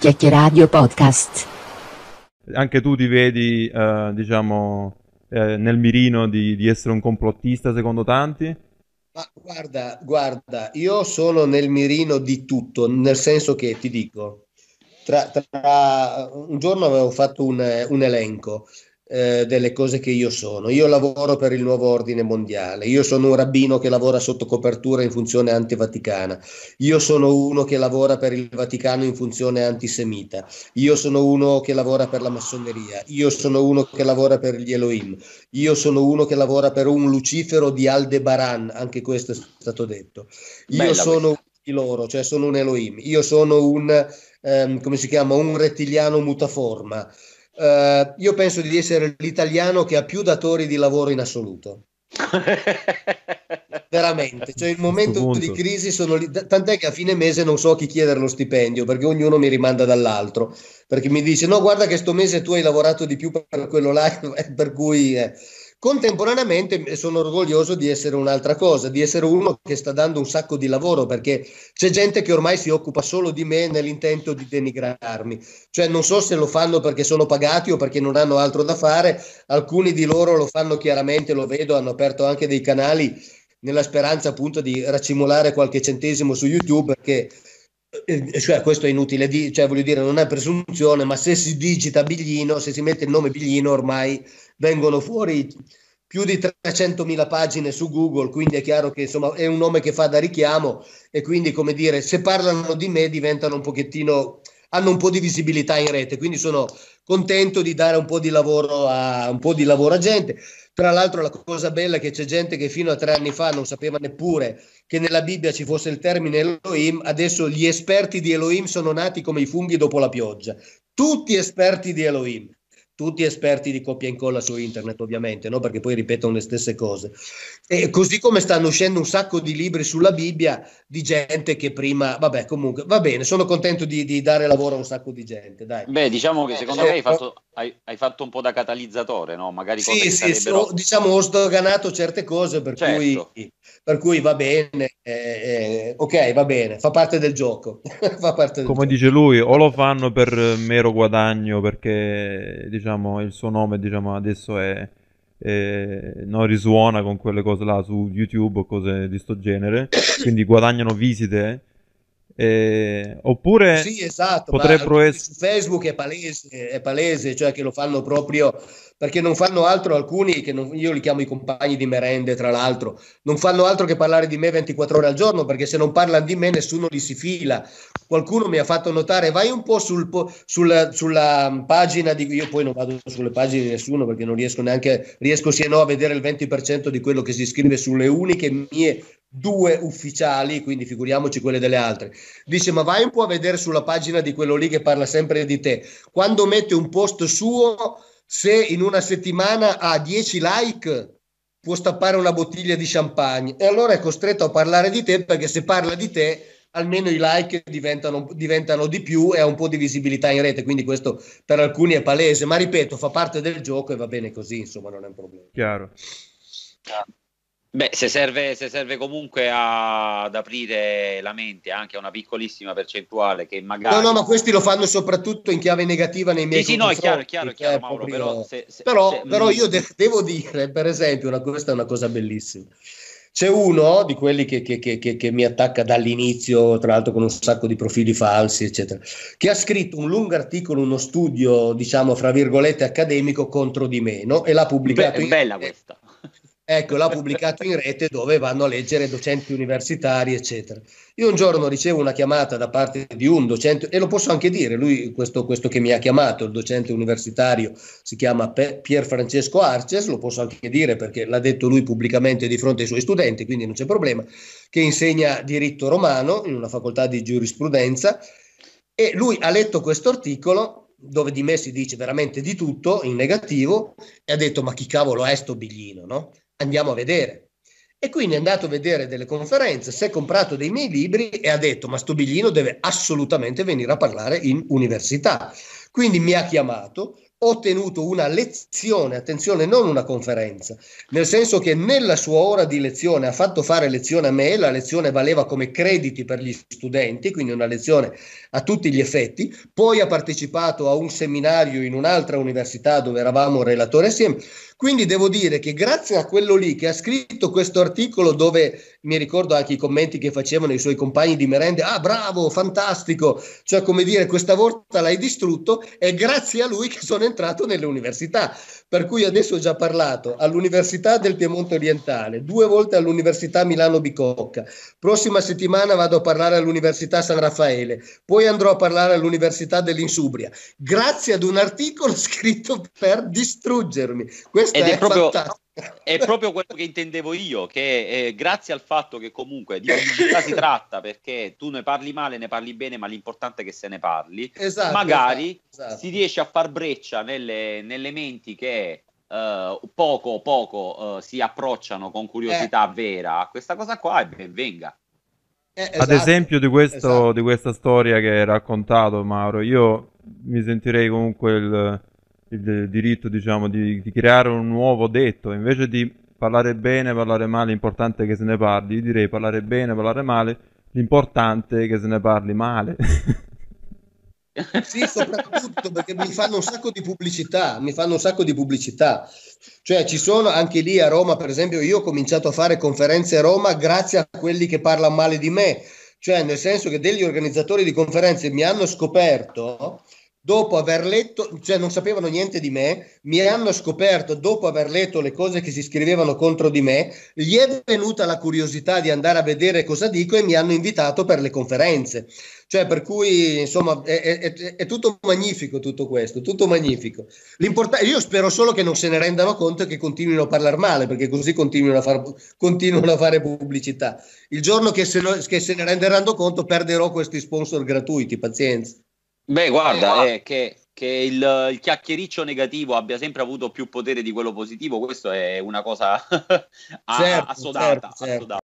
Chiacchieradio Podcast. Anche tu ti vedi, eh, diciamo, eh, nel mirino di, di, essere un complottista secondo tanti? Ma guarda, guarda, io sono nel mirino di tutto, nel senso che ti dico, tra, tra un giorno avevo fatto un, un elenco, eh, delle cose che io sono. Io lavoro per il nuovo ordine mondiale, io sono un rabbino che lavora sotto copertura in funzione anti-Vaticana, io sono uno che lavora per il Vaticano in funzione antisemita, io sono uno che lavora per la massoneria, io sono uno che lavora per gli Elohim, io sono uno che lavora per un Lucifero di Aldebaran, anche questo è stato detto. Io Bella sono di loro, cioè sono un Elohim, io sono un, ehm, come si chiama, un rettiliano mutaforma eh, io penso di essere l'italiano che ha più datori di lavoro in assoluto. veramente cioè il momento di crisi sono lì tant'è che a fine mese non so chi chiedere lo stipendio perché ognuno mi rimanda dall'altro perché mi dice no guarda che sto mese tu hai lavorato di più per quello là per cui eh. Contemporaneamente sono orgoglioso di essere un'altra cosa, di essere uno che sta dando un sacco di lavoro perché c'è gente che ormai si occupa solo di me nell'intento di denigrarmi. Cioè non so se lo fanno perché sono pagati o perché non hanno altro da fare, alcuni di loro lo fanno chiaramente, lo vedo, hanno aperto anche dei canali nella speranza appunto di racimolare qualche centesimo su YouTube perché cioè, questo è inutile, di, cioè, voglio dire, non è presunzione, ma se si digita Biglino, se si mette il nome Biglino, ormai vengono fuori più di 300.000 pagine su Google, quindi è chiaro che insomma è un nome che fa da richiamo e quindi, come dire, se parlano di me diventano un pochettino hanno un po' di visibilità in rete, quindi sono contento di dare un po' di lavoro a, un po di lavoro a gente. Tra l'altro la cosa bella è che c'è gente che fino a tre anni fa non sapeva neppure che nella Bibbia ci fosse il termine Elohim, adesso gli esperti di Elohim sono nati come i funghi dopo la pioggia, tutti esperti di Elohim tutti esperti di copia e incolla su internet ovviamente, no? perché poi ripetono le stesse cose. E così come stanno uscendo un sacco di libri sulla Bibbia di gente che prima, vabbè comunque, va bene, sono contento di, di dare lavoro a un sacco di gente. Dai. Beh, diciamo che secondo eh, me hai eh, fatto, hai, hai fatto, un po' da catalizzatore, no? magari sì, cose sì, sarebbero... so, diciamo ho sdoganato certe cose per, certo. cui, per cui, va bene, eh, eh, ok va bene, fa parte del gioco. parte del come gioco. dice lui, o lo fanno per mero guadagno perché diciamo diciamo, il suo nome diciamo, adesso è, è, non risuona con quelle cose là su YouTube o cose di sto genere, quindi guadagnano visite. Eh, oppure sì, esatto, potrebbero essere su Facebook è palese, è palese, cioè che lo fanno proprio perché non fanno altro alcuni, che non, io li chiamo i compagni di merende tra l'altro, non fanno altro che parlare di me 24 ore al giorno, perché se non parlano di me nessuno li si fila. Qualcuno mi ha fatto notare, vai un po' sul, sulla, sulla, pagina di... Io poi non vado sulle pagine di nessuno perché non riesco neanche, riesco sì e no a vedere il 20% di quello che si scrive sulle uniche mie due ufficiali, quindi figuriamoci quelle delle altre. Dice: Ma vai un po' a vedere sulla pagina di quello lì che parla sempre di te. Quando mette un post suo, se in una settimana ha 10 like può stappare una bottiglia di champagne e allora è costretto a parlare di te perché se parla di te almeno i like diventano, diventano di più e ha un po' di visibilità in rete quindi questo per alcuni è palese ma ripeto fa parte del gioco e va bene così insomma non è un problema chiaro Beh, se serve, se serve comunque a, ad aprire la mente anche a una piccolissima percentuale che magari... No, no, ma questi lo fanno soprattutto in chiave negativa nei miei Sì, sì, no, è chiaro, è chiaro, è eh, chiaro Mauro, proprio... però... Se, se, però, però mm. io de- devo dire, per esempio, una, questa è una cosa bellissima. C'è uno di quelli che, che, che, che, mi attacca dall'inizio, tra l'altro con un sacco di profili falsi, eccetera, che ha scritto un lungo articolo, uno studio, diciamo, fra virgolette, accademico contro di me, no? E l'ha pubblicato. Beh, è bella questa. Ecco, l'ha pubblicato in rete dove vanno a leggere docenti universitari, eccetera. Io un giorno ricevo una chiamata da parte di un docente, e lo posso anche dire, lui, questo, questo che mi ha chiamato, il docente universitario, si chiama Pe- Pier Francesco Arces, lo posso anche dire perché l'ha detto lui pubblicamente di fronte ai suoi studenti, quindi non c'è problema, che insegna diritto romano in una facoltà di giurisprudenza, e lui ha letto questo articolo dove di me si dice veramente di tutto in negativo e ha detto ma chi cavolo è sto biglino no? andiamo a vedere. E quindi è andato a vedere delle conferenze, si è comprato dei miei libri e ha detto: Ma sto biglino deve assolutamente venire a parlare in università. Quindi mi ha chiamato, ottenuto una lezione, attenzione, non una conferenza, nel senso che nella sua ora di lezione ha fatto fare lezione a me, la lezione valeva come crediti per gli studenti, quindi una lezione a tutti gli effetti, poi ha partecipato a un seminario in un'altra università dove eravamo relatore assieme, quindi devo dire che grazie a quello lì che ha scritto questo articolo dove mi ricordo anche i commenti che facevano i suoi compagni di merende, ah bravo, fantastico, cioè come dire questa volta l'hai distrutto, è grazie a lui che sono entrato nelle università, per cui adesso ho già parlato all'Università del Piemonte Orientale, due volte all'Università Milano Bicocca, prossima settimana vado a parlare all'Università San Raffaele, poi andrò a parlare all'Università dell'Insubria, grazie ad un articolo scritto per distruggermi. Questo è, è proprio... fantastico è proprio quello che intendevo io, che eh, grazie al fatto che comunque di pubblicità si tratta, perché tu ne parli male, ne parli bene, ma l'importante è che se ne parli, esatto, magari esatto, esatto. si riesce a far breccia nelle, nelle menti che Uh, poco poco uh, si approcciano con curiosità eh. vera a questa cosa qua e ben venga. Eh, esatto, Ad esempio di, questo, esatto. di, questa storia che hai raccontato Mauro, io mi sentirei comunque il, il eh, diritto diciamo, di, di, creare un nuovo detto, invece di parlare bene, parlare male, l'importante è che se ne parli, io direi parlare bene, parlare male, l'importante è che se ne parli male. sì, soprattutto perché mi fanno un sacco di pubblicità, mi fanno un sacco di pubblicità. Cioè ci sono anche lì a Roma, per esempio, io ho cominciato a fare conferenze a Roma grazie a quelli che parlano male di me, cioè nel senso che degli organizzatori di conferenze mi hanno scoperto dopo aver letto, cioè non sapevano niente di me, mi hanno scoperto dopo aver letto le cose che si scrivevano contro di me, gli è venuta la curiosità di andare a vedere cosa dico e mi hanno invitato per le conferenze. Cioè, per cui, insomma, è, è, è tutto magnifico tutto questo, tutto magnifico. L'importante, io spero solo che non se ne rendano conto e che continuino a parlare male, perché così continuano a, far, continuano a fare pubblicità. Il giorno che se, che se ne renderanno conto perderò questi sponsor gratuiti, pazienza. Beh, eh, guarda, eh, che, che il, il, chiacchiericcio negativo abbia sempre avuto più potere di quello positivo, questo è una cosa a, certo, assodata, certo, certo. assodata.